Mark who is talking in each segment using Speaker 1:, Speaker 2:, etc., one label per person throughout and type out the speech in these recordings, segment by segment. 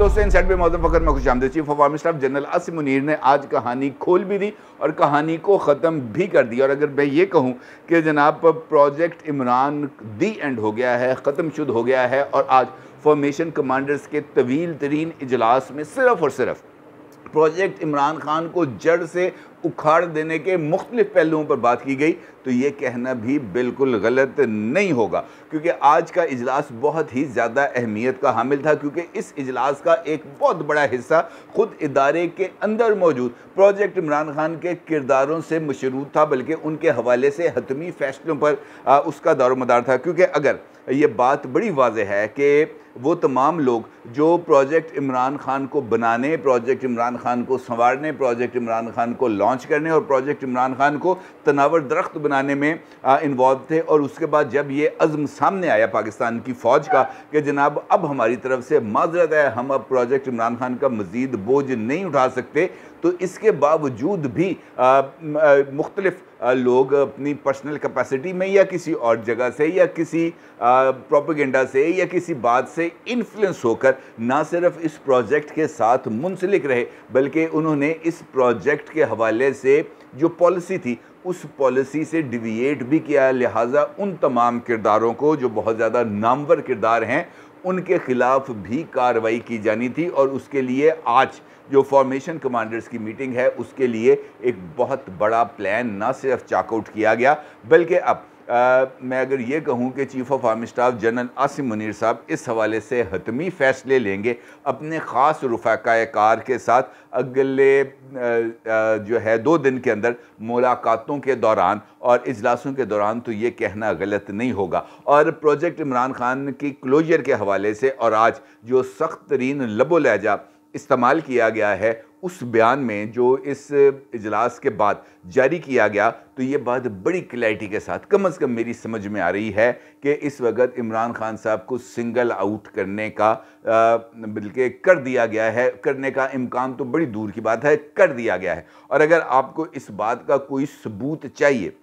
Speaker 1: दोस्तों सेट पे मौजूद फकर में खुश आमद chief of army staff general Asim Munir ने आज कहानी खोल भी दी और कहानी को ख़त्म भी कर दी और अगर मैं ये कहूँ कि जनाब प्रोजेक्ट इमरान दी एंड हो गया है ख़त्म शुद हो गया है और आज फॉर्मेशन कमांडर्स के तवील तरीन इजलास में सिर्फ और सिर्फ प्रोजेक्ट इमरान खान को जड़ से उखाड़ देने के मुख्तलिफ पहलुओं पर बात की गई तो ये कहना भी बिल्कुल गलत नहीं होगा क्योंकि आज का इजलास बहुत ही ज़्यादा अहमियत का हामिल था क्योंकि इस इजलास का एक बहुत बड़ा हिस्सा ख़ुद इदारे के अंदर मौजूद प्रोजेक्ट इमरान खान के किरदारों से मशरूत था बल्कि उनके हवाले से हतमी फैसलों पर आ, उसका दारोमदार था क्योंकि अगर ये बात बड़ी वाज है कि वो तमाम लोग जो प्रोजेक्ट इमरान खान को बनाने प्रोजेक्ट इमरान खान को संवारने प्रोजेक्ट इमरान खान को लॉन्च करने और प्रोजेक्ट इमरान खान को तनावर दरख्त बनाने में इन्वॉल्व थे और उसके बाद जब ये अज़म सामने आया पाकिस्तान की फ़ौज का कि जनाब अब हमारी तरफ से माजरत है हम अब प्रोजेक्ट इमरान खान का मज़ीद बोझ नहीं उठा सकते तो इसके बावजूद भी मुख्तलिफ़ लोग अपनी पर्सनल कैपेसिटी में या किसी और जगह से या किसी प्रोपेगेंडा से या किसी बात से इन्फ्लुएंस होकर ना सिर्फ इस प्रोजेक्ट के साथ मुंसलिक रहे बल्कि उन्होंने इस प्रोजेक्ट के हवाले से जो पॉलिसी थी उस पॉलिसी से डिविएट भी किया लिहाजा उन तमाम किरदारों को जो बहुत ज़्यादा नामवर किरदार हैं उनके खिलाफ भी कार्रवाई की जानी थी और उसके लिए आज जो फॉर्मेशन कमांडर्स की मीटिंग है उसके लिए एक बहुत बड़ा प्लान ना सिर्फ चाकआउट किया गया बल्कि अब आ, मैं अगर ये कहूँ कि chief of army staff general Asim Munir साहब इस हवाले से हतमी फ़ैसले लेंगे अपने ख़ास रफाकार कार के साथ अगले आ, आ, जो है दो दिन के अंदर मुलाकातों के दौरान और इजलासों के दौरान तो ये कहना गलत नहीं होगा और प्रोजेक्ट इमरान खान की क्लोजर के हवाले से और आज जो सख्त तरीन लबोलहजा इस्तेमाल किया गया है उस बयान में जो इस इजलास के बाद जारी किया गया तो ये बात बड़ी क्लैरिटी के साथ कम अज़ कम मेरी समझ में आ रही है कि इस वक्त इमरान खान साहब को सिंगल आउट करने का बल्कि कर दिया गया है करने का इम्कान तो बड़ी दूर की बात है कर दिया गया है और अगर आपको इस बात का कोई सबूत चाहिए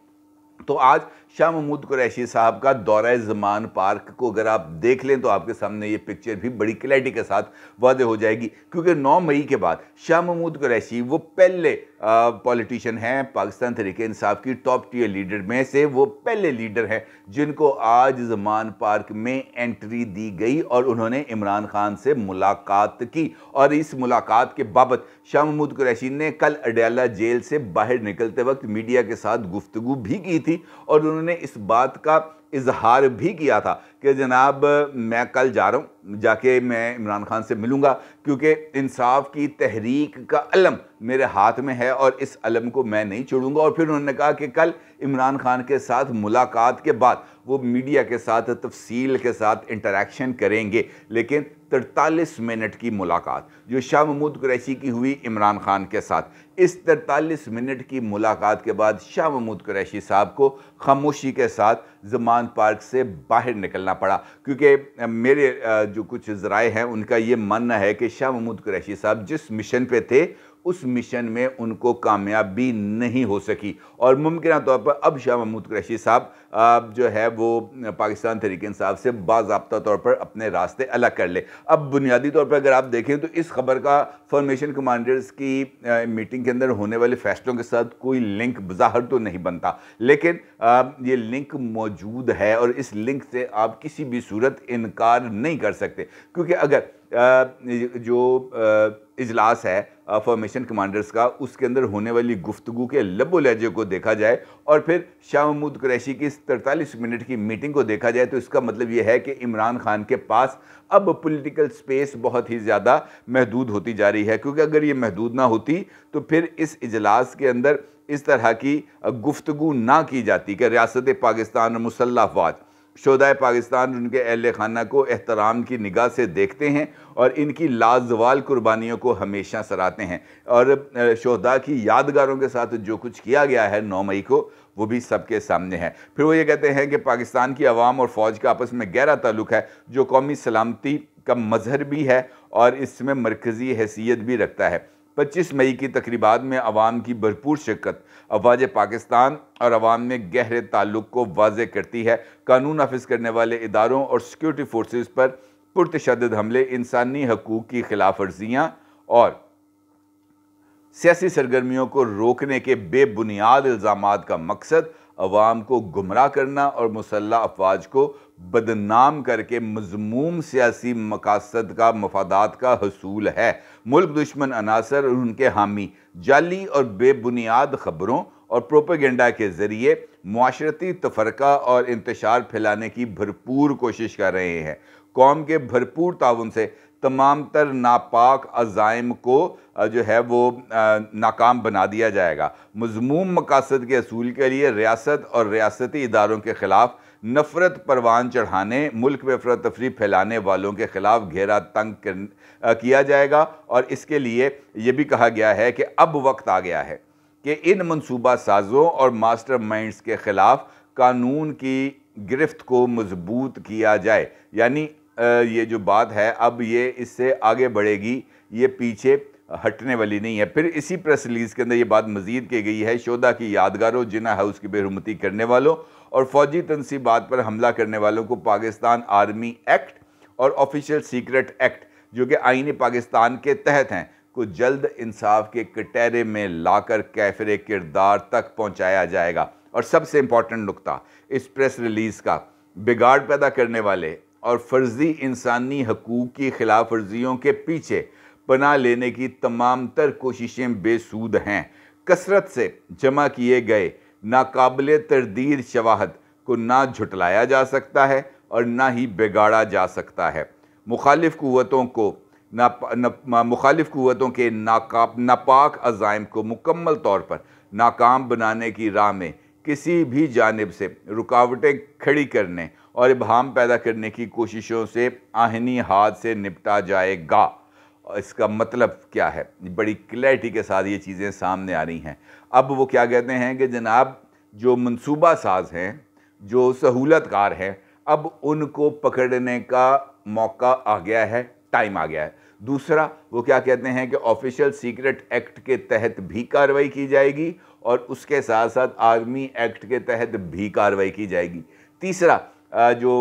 Speaker 1: तो आज शाह महमूद कुरैशी साहब का दौरा ज़मान पार्क को अगर आप देख लें तो आपके सामने ये पिक्चर भी बड़ी क्लैरिटी के साथ वादे हो जाएगी क्योंकि 9 मई के बाद शाह महमूद कुरैशी वो पहले पॉलिटिशियन हैं पाकिस्तान तरीके इंसाफ की टॉप टीयर लीडर में से वो पहले लीडर हैं जिनको आज जमान पार्क में एंट्री दी गई और उन्होंने इमरान खान से मुलाकात की और इस मुलाकात के बाबत शाह महमूद कुरैशी ने कल अडयाला जेल से बाहर निकलते वक्त मीडिया के साथ गुफ्तु भी की थी और उन्होंने इस बात का इजहार भी किया था कि जनाब मैं कल जा रहा हूँ जाके मैं इमरान खान से मिलूँगा क्योंकि इंसाफ की तहरीक का अलम मेरे हाथ में है और इस अलम को मैं नहीं छोड़ूंगा और फिर उन्होंने कहा कि कल इमरान खान के साथ मुलाकात के बाद वो मीडिया के साथ तफसील के साथ इंटरेक्शन करेंगे लेकिन 43 मिनट की मुलाकात जो शाह महमूद कुरैशी की हुई इमरान खान के साथ इस 43 मिनट की मुलाकात के बाद शाह महमूद कुरैशी साहब को खामोशी के साथ जमान पार्क से बाहर निकलना पड़ा क्योंकि मेरे जो कुछ ज़राए हैं उनका ये मानना है कि शाह महमूद कुरैशी साहब जिस मिशन पे थे उस मिशन में उनको कामयाबी नहीं हो सकी और मुमकिन तौर पर अब शाह महमूद कुरैशी साहब जो है वो पाकिस्तान तरीके साहब से बाबा तौर पर अपने रास्ते अलग कर ले अब बुनियादी तौर पर अगर आप देखें तो इस खबर का फॉर्मेशन कमांडर्स की मीटिंग के अंदर होने वाले फैसलों के साथ कोई लिंक बाहर तो नहीं बनता लेकिन ये लिंक मौजूद है और इस लिंक से आप किसी भी सूरत इनकार नहीं कर सकते क्योंकि अगर जो इजलास है फॉर्मेशन कमांडर्स का उसके अंदर होने वाली गुफ्तु के लबो लहजे को देखा जाए और फिर शाह महमूद कुरैशी की इस तरतालीस मिनट की मीटिंग को देखा जाए तो इसका मतलब यह है कि इमरान खान के पास अब पॉलिटिकल स्पेस बहुत ही ज़्यादा महदूद होती जा रही है क्योंकि अगर ये महदूद ना होती तो फिर इस इजलास के अंदर इस तरह की गुफ्तु ना की जाती कि रियासत पाकिस्तान और मुसल्लावाद शोदाए पाकिस्तान उनके अहल खाना को एहतराम की निगाह से देखते हैं और इनकी लाजवाल कुर्बानियों को हमेशा सराहते हैं और शोदा की यादगारों के साथ जो कुछ किया गया है नौ मई को वो भी सबके सामने है फिर वो ये कहते हैं कि पाकिस्तान की आवाम और फ़ौज का आपस में गहरा ताल्लुक है जो कौमी सलामती का मजहर भी है और इसमें मरकज़ी हैसियत भी रखता है पच्चीस मई की तकरीबा में अवाम की भरपूर शिरकत अफवाज पाकिस्तान और अवाम में गहरे ताल्लुक को वाज करती है कानून नाफिज करने वाले इदारों और सिक्योरिटी फोर्सेज पर पुरतद हमले इंसानी हकूक़ की खिलाफ वर्जियाँ और सियासी सरगर्मियों को रोकने के बेबुनियाद इल्ज़ाम का मकसद अवाम को गुमराह करना और मुसल्ह अफवाज को बदनाम करके मजमूम सियासी मकासद का मफादात का हसूल है मुल्क दुश्मन अनासर और उनके हामी जाली और बेबुनियाद खबरों और प्रोपेगेंडा के ज़रिए माशरती तफरका और इंतशार फैलाने की भरपूर कोशिश कर रहे हैं कौम के भरपूर ताउन से तमाम तर नापाक अजाइम को जो है वो नाकाम बना दिया जाएगा मजमूम मकासद के असूल के लिए रियासत और रियासती इदारों के ख़िलाफ़ नफरत परवान चढ़ाने मुल्क में अफरा तफरी फैलाने वालों के ख़िलाफ़ घेरा तंग कर, आ, किया जाएगा और इसके लिए ये भी कहा गया है कि अब वक्त आ गया है कि इन मनसूबा साजों और मास्टर माइंडस के ख़िलाफ़ कानून की गिरफ्त को मजबूत किया जाए यानी ये जो बात है अब ये इससे आगे बढ़ेगी ये पीछे हटने वाली नहीं है फिर इसी प्रेस रिलीज़ के अंदर ये बात मजीद की गई है शोधा की यादगारों जिना हाउस की बेहरमती करने वालों और फौजी तनसीबात पर हमला करने वालों को पाकिस्तान आर्मी एक्ट और ऑफिशियल सीक्रेट एक्ट जो कि आइन पाकिस्तान के तहत हैं को जल्द इंसाफ के कटहरे में लाकर कैफरे किरदार तक पहुंचाया जाएगा और सबसे इंपॉर्टेंट नुकता इस प्रेस रिलीज़ का बिगाड़ पैदा करने वाले और फर्जी इंसानी हकूक़ की खिलाफ वर्जियों के पीछे पना लेने की तमाम तर कोशिशें बेसूद हैं कसरत से जमा किए गए नाकबिल तरदीद शवाहत को ना झुटलाया जा सकता है और ना ही बिगाड़ा जा सकता है मुखालिफ क़वतों को ना मुखालिफ क़वतों के नाकाब नापाक अज़ाइम को मुकम्मल तौर पर नाकाम बनाने की राह में किसी भी जानब से रुकावटें खड़ी करने और इबहम पैदा करने की कोशिशों से आहनी हाथ से निपटा जाएगा और इसका मतलब क्या है बड़ी क्लैरिटी के साथ ये चीज़ें सामने आ रही हैं अब वो क्या कहते हैं कि जनाब जो मनसूबा साज हैं जो सहूलतकार हैं अब उनको पकड़ने का मौका आ गया है टाइम आ गया है दूसरा वो क्या कहते हैं कि ऑफिशियल सीक्रेट एक्ट के तहत भी कार्रवाई की जाएगी और उसके साथ साथ आर्मी एक्ट के तहत भी कार्रवाई की जाएगी तीसरा जो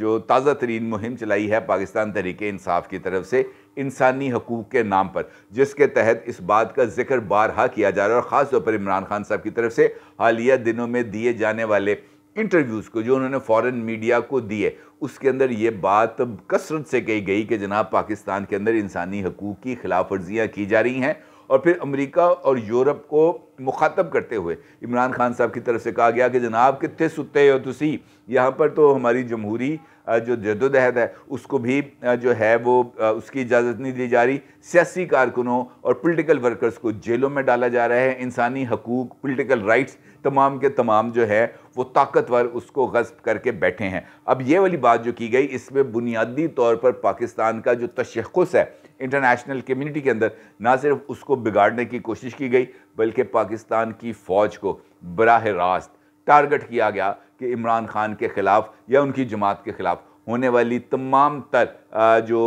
Speaker 1: जो ताज़ा तरीन मुहिम चलाई है पाकिस्तान तरीके इंसाफ की तरफ से इंसानी हकूक़ के नाम पर जिसके तहत इस बात का जिक्र बारहा किया जा रहा है और ख़ास तौर पर इमरान खान साहब की तरफ से हालिया दिनों में दिए जाने वाले इंटरव्यूज़ को जो उन्होंने फ़ॉरेन मीडिया को दिए उसके अंदर ये बात कसरत से कही गई कि जनाब पाकिस्तान के अंदर इंसानी हकूक़ की खिलाफ वर्जियाँ की जा रही हैं और फिर अमेरिका और यूरोप को मुखातब करते हुए इमरान खान साहब की तरफ से कहा गया कि जनाब कितने सुते हो तुसी यहाँ पर तो हमारी जमहूरी जो जदोजहद है उसको भी जो है वो उसकी इजाज़त नहीं दी जा रही सियासी कारकुनों और पोलिटिकल वर्कर्स को जेलों में डाला जा रहा है इंसानी हकूक पोलिटिकल राइट्स तमाम के तमाम जो है वो ताकतवर उसको गस्प करके बैठे हैं अब ये वाली बात जो की गई इसमें बुनियादी तौर पर पाकिस्तान का जो तशखस है इंटरनेशनल कम्युनिटी के अंदर ना सिर्फ उसको बिगाड़ने की कोशिश की गई बल्कि पाकिस्तान की फ़ौज को बरह रास्त टारगेट किया गया कि इमरान खान के ख़िलाफ़ या उनकी जमात के ख़िलाफ़ होने वाली तमाम तर जो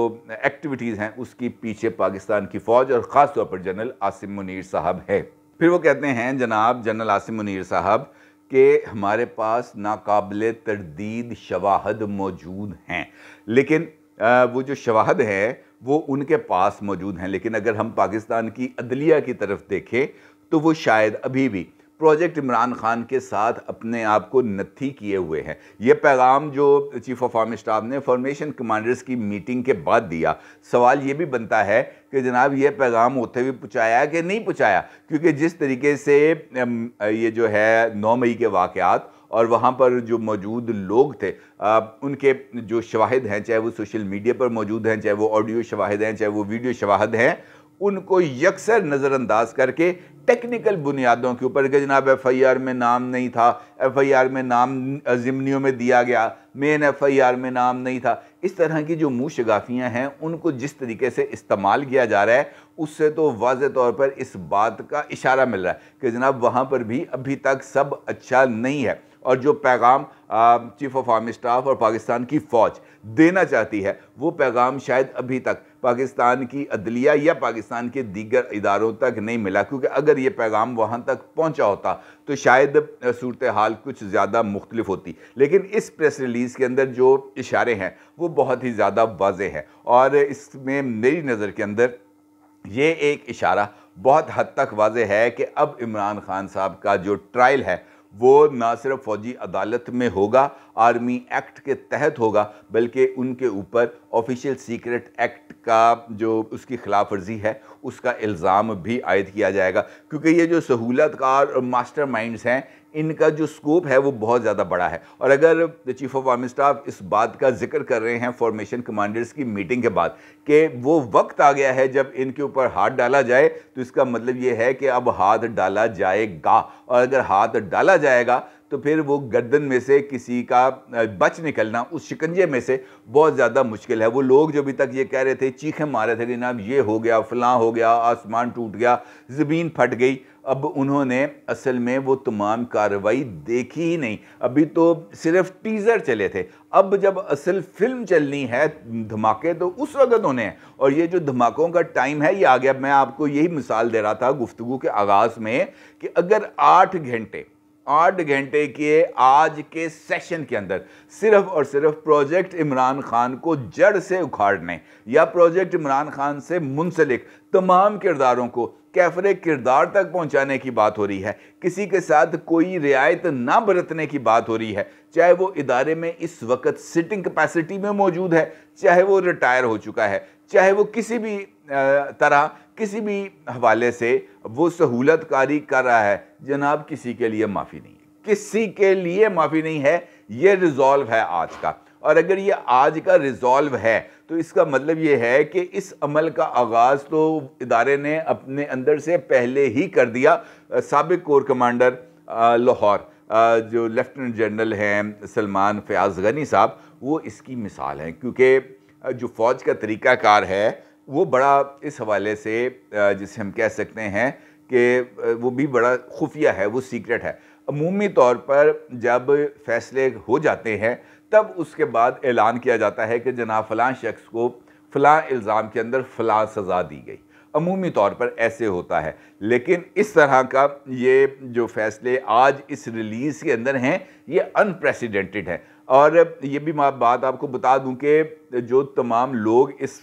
Speaker 1: एक्टिविटीज़ हैं उसकी पीछे पाकिस्तान की फ़ौज और ख़ास तौर पर जनरल आसिम मुनीर साहब है फिर वो कहते हैं जनाब जनरल आसिम मुनीर साहब के हमारे पास नाकबिल तरदीद शवाहद मौजूद हैं लेकिन वो जो शवाहद हैं वो उनके पास मौजूद हैं लेकिन अगर हम पाकिस्तान की अदलिया की तरफ देखें तो वो शायद अभी भी प्रोजेक्ट इमरान खान के साथ अपने आप को नथी किए हुए हैं ये पैगाम जो चीफ ऑफ आर्मी स्टाफ ने फॉर्मेशन कमांडर्स की मीटिंग के बाद दिया सवाल ये भी बनता है कि जनाब ये पैगाम होते हुए पहुँचाया कि नहीं पहुँचाया क्योंकि जिस तरीके से ये जो है नौ मई के वाक़ात और वहाँ पर जो मौजूद लोग थे आ, उनके जो शवाहद हैं चाहे वो सोशल मीडिया पर मौजूद हैं चाहे वो ऑडियो शवाहद हैं चाहे वो वीडियो शवाहद हैं उनको यकसर नज़रअंदाज करके टेक्निकल बुनियादों के ऊपर कि जनाब एफ़ आई आर में नाम नहीं था एफ़ आई आर में नाम ज़िमनियों में दिया गया मेन एफ़ आई आर में नाम नहीं था इस तरह की जो मुँह शगाफियाँ हैं उनको जिस तरीके से इस्तेमाल किया जा रहा है उससे तो वाज तौर पर इस बात का इशारा मिल रहा है कि जनाब वहाँ पर भी अभी तक सब अच्छा नहीं है और जो पैगाम चीफ ऑफ आर्मी स्टाफ और पाकिस्तान की फ़ौज देना चाहती है वो पैगाम शायद अभी तक पाकिस्तान की अदलिया या पाकिस्तान के दीगर इदारों तक नहीं मिला क्योंकि अगर ये पैगाम वहाँ तक पहुँचा होता तो शायद सूरत हाल कुछ ज़्यादा मुख्तलिफ होती लेकिन इस प्रेस रिलीज़ के अंदर जो इशारे हैं वो बहुत ही ज़्यादा वाज हैं और इसमें मेरी नज़र के अंदर ये एक इशारा बहुत हद तक वाज है कि अब इमरान खान साहब का जो ट्रायल है वो ना सिर्फ फौजी अदालत में होगा आर्मी एक्ट के तहत होगा बल्कि उनके ऊपर ऑफिशियल सीक्रेट एक्ट का जो उसकी खिलाफ वर्जी है उसका इल्ज़ाम भी आयद किया जाएगा क्योंकि ये जो सहूलतकार और मास्टर माइंड्स हैं इनका जो स्कोप है वो बहुत ज़्यादा बड़ा है और अगर चीफ ऑफ आर्मी स्टाफ इस बात का जिक्र कर रहे हैं फॉर्मेशन कमांडर्स की मीटिंग के बाद कि वो वक्त आ गया है जब इनके ऊपर हाथ डाला जाए तो इसका मतलब ये है कि अब हाथ डाला जाएगा और अगर हाथ डाला जाएगा तो फिर वो गर्दन में से किसी का बच निकलना उस शिकंजे में से बहुत ज़्यादा मुश्किल है वो लोग जो अभी तक ये कह रहे थे चीखें मारे थे कि जनाब ये हो गया फलां हो गया आसमान टूट गया ज़मीन फट गई अब उन्होंने असल में वो तमाम कार्रवाई देखी ही नहीं अभी तो सिर्फ टीज़र चले थे अब जब असल फिल्म चलनी है धमाके तो उस वक्त होने हैं और ये जो धमाकों का टाइम है ये आ गया मैं आपको यही मिसाल दे रहा था गुफ्तु के आगाज़ में कि अगर आठ घंटे आठ घंटे के आज के सेशन के अंदर सिर्फ और सिर्फ प्रोजेक्ट इमरान खान को जड़ से उखाड़ने या प्रोजेक्ट इमरान खान से मुंसलिक तमाम किरदारों को कैफरे किरदार तक पहुंचाने की बात हो रही है किसी के साथ कोई रियायत ना बरतने की बात हो रही है चाहे वो इदारे में इस वक्त सिटिंग कैपेसिटी में मौजूद है चाहे वो रिटायर हो चुका है चाहे वो किसी भी तरह किसी भी हवाले से वो सहूलत कारी कर रहा है जनाब किसी के लिए माफ़ी नहीं है किसी के लिए माफ़ी नहीं है ये रिज़ॉल्व है आज का और अगर ये आज का रिज़ॉल्व है तो इसका मतलब ये है कि इस अमल का आगाज़ तो इदारे ने अपने अंदर से पहले ही कर दिया सबक कोर कमांडर लाहौर जो लेफ्टिनेंट जनरल हैं सलमान फयाज गनी साहब वो इसकी मिसाल हैं क्योंकि जो फ़ौज का तरीक़ाकार है वो बड़ा इस हवाले से जिसे हम कह सकते हैं कि वो भी बड़ा खुफिया है वो सीक्रेट है अमूमी तौर पर जब फैसले हो जाते हैं तब उसके बाद ऐलान किया जाता है कि जना फ़लाँ शख्स को फ़लाँ इल्ज़ाम के अंदर फ़लाँ सज़ा दी गई अमूमी तौर पर ऐसे होता है लेकिन इस तरह का ये जो फैसले आज इस रिलीज़ के अंदर हैं ये अनप्रेसिडेंटेड है और ये भी मैं बात आपको बता दूं कि जो तमाम लोग इस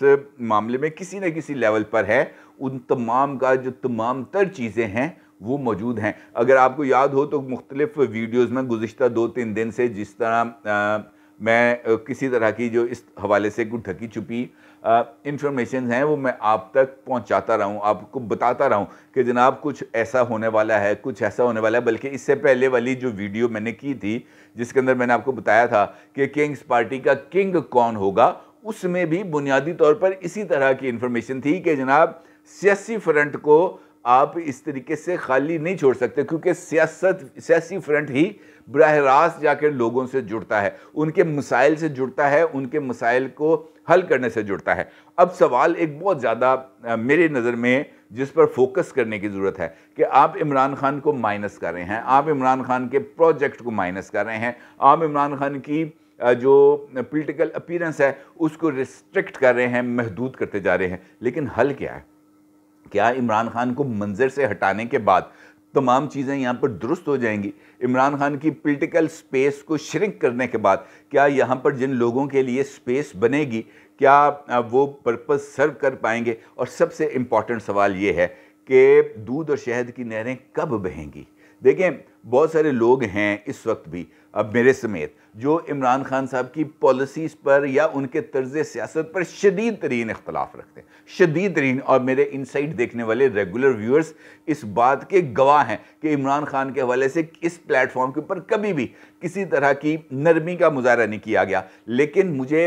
Speaker 1: मामले में किसी न किसी लेवल पर है उन तमाम का जो तमाम तर चीज़ें हैं वो मौजूद हैं अगर आपको याद हो तो मुख्तलिफ़ वीडियोज़ में गुज्त दो तीन दिन से जिस तरह आ, मैं किसी तरह की जो इस हवाले से कुछ ढकी छुपी इंफॉर्मेशन हैं वो मैं आप तक पहुंचाता रहूं आपको बताता रहूं कि जनाब कुछ ऐसा होने वाला है कुछ ऐसा होने वाला है बल्कि इससे पहले वाली जो वीडियो मैंने की थी जिसके अंदर मैंने आपको बताया था कि किंग्स पार्टी का किंग कौन होगा उसमें भी बुनियादी तौर पर इसी तरह की इन्फॉर्मेशन थी कि जनाब सियासी फ्रंट को आप इस तरीके से खाली नहीं छोड़ सकते क्योंकि सियासत सियासी फ्रंट ही बरह रास्त जाकर लोगों से जुड़ता है उनके मसाइल से जुड़ता है उनके मसाइल को हल करने से जुड़ता है अब सवाल एक बहुत ज़्यादा मेरे नज़र में जिस पर फोकस करने की ज़रूरत है कि आप इमरान खान को माइनस कर रहे हैं आप इमरान खान के प्रोजेक्ट को माइनस कर रहे हैं आप इमरान खान की जो पोलिटिकल अपीरेंस है उसको रिस्ट्रिक्ट कर रहे हैं महदूद करते जा रहे हैं लेकिन हल क्या है क्या इमरान खान को मंजर से हटाने के बाद तमाम चीज़ें यहाँ पर दुरुस्त हो जाएंगी इमरान खान की पोलिटिकल स्पेस को श्रिंक करने के बाद क्या यहाँ पर जिन लोगों के लिए स्पेस बनेगी क्या वो पर्पज़ सर्व कर पाएंगे और सबसे इम्पॉर्टेंट सवाल ये है कि दूध और शहद की नहरें कब बहेंगी देखें बहुत सारे लोग हैं इस वक्त भी अब मेरे समेत जो इमरान खान साहब की पॉलिसीज़ पर या उनके तर्ज सियासत पर शदीद तरीन इख्तलाफ रखते हैं शदीद तरीन और मेरे इनसाइट देखने वाले रेगुलर व्यूअर्स इस बात के गवाह हैं कि इमरान खान के हवाले से इस प्लेटफॉर्म के ऊपर कभी भी किसी तरह की नरमी का मुजाहरा नहीं किया गया लेकिन मुझे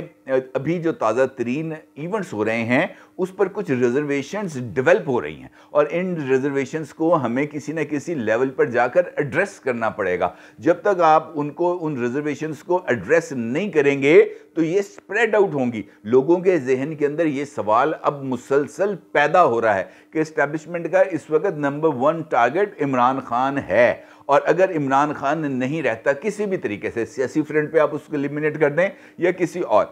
Speaker 1: अभी जो ताज़ा तरीन इवेंट्स हो रहे हैं उस पर कुछ रिजर्वेशन डिवेल्प हो रही हैं और इन रिजर्वेशन को हमें किसी न किसी लेवल पर जाकर एड्रेस करना पड़ेगा जब तक आप उन उनको उन रिजर्वेशन को एड्रेस नहीं करेंगे तो ये स्प्रेड आउट होंगी लोगों के जहन के अंदर ये सवाल अब मुसलसल पैदा हो रहा है कि इस्टेबलिशमेंट का इस वक्त number one target Imran Khan है और अगर इमरान खान नहीं रहता किसी भी तरीके से सियासी फ्रंट पे आप उसको एलिमिनेट कर दें या किसी और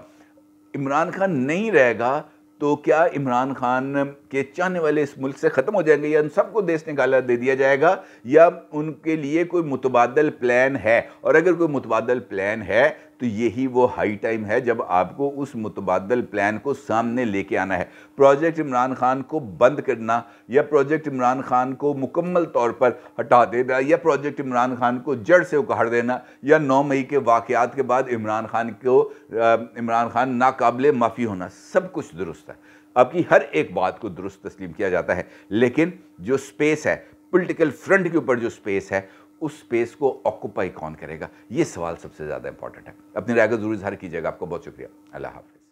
Speaker 1: इमरान खान नहीं रहेगा तो क्या इमरान खान के चाहने वाले इस मुल्क से ख़त्म हो जाएंगे या उन सबको देश निकाला दे दिया जाएगा या उनके लिए कोई मुतबादल प्लान है और अगर कोई मुतबादल प्लान है तो यही वो हाई टाइम है जब आपको उस मुतबादल प्लान को सामने लेके आना है प्रोजेक्ट इमरान खान को बंद करना या प्रोजेक्ट इमरान खान को मुकम्मल तौर पर हटा देना या प्रोजेक्ट इमरान खान को जड़ से उखाड़ देना या नौ मई के वाक़ात के बाद इमरान खान को इमरान खान नाकबले माफ़ी होना सब कुछ दुरुस्त है आपकी हर एक बात को दुरुस्त तस्लीम किया जाता है लेकिन जो स्पेस है पॉलिटिकल फ्रंट के ऊपर जो स्पेस है उस स्पेस को ऑक्यूपाई कौन करेगा ये सवाल सबसे ज़्यादा इंपॉर्टेंट है अपनी राय का जरूर इजहार कीजिएगा आपका बहुत शुक्रिया अल्लाह हाफिज़